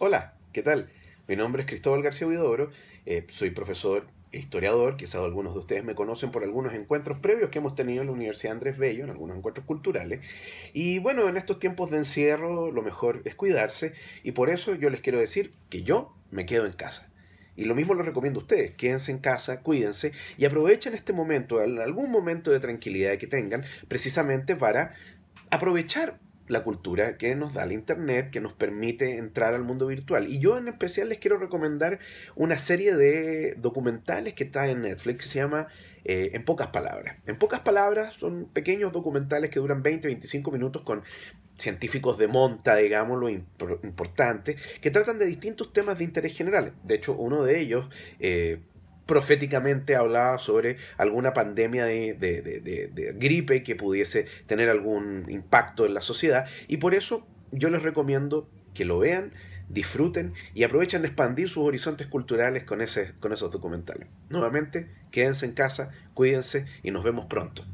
Hola, ¿qué tal? Mi nombre es Cristóbal García Huidobro, eh, soy profesor e historiador, quizás algunos de ustedes me conocen por algunos encuentros previos que hemos tenido en la Universidad Andrés Bello, en algunos encuentros culturales. Y bueno, en estos tiempos de encierro lo mejor es cuidarse y por eso yo les quiero decir que yo me quedo en casa. Y lo mismo lo recomiendo a ustedes, quédense en casa, cuídense y aprovechen este momento, algún momento de tranquilidad que tengan, precisamente para aprovechar la cultura que nos da el Internet, que nos permite entrar al mundo virtual. Y yo en especial les quiero recomendar una serie de documentales que está en Netflix, se llama eh, En pocas palabras. En pocas palabras son pequeños documentales que duran 20, 25 minutos con científicos de monta, digamos, lo importante, que tratan de distintos temas de interés general. De hecho, uno de ellos... Eh, proféticamente hablaba sobre alguna pandemia de, gripe que pudiese tener algún impacto en la sociedad. Y por eso yo les recomiendo que lo vean, disfruten y aprovechen de expandir sus horizontes culturales con, ese, con esos documentales. Nuevamente, quédense en casa, cuídense y nos vemos pronto.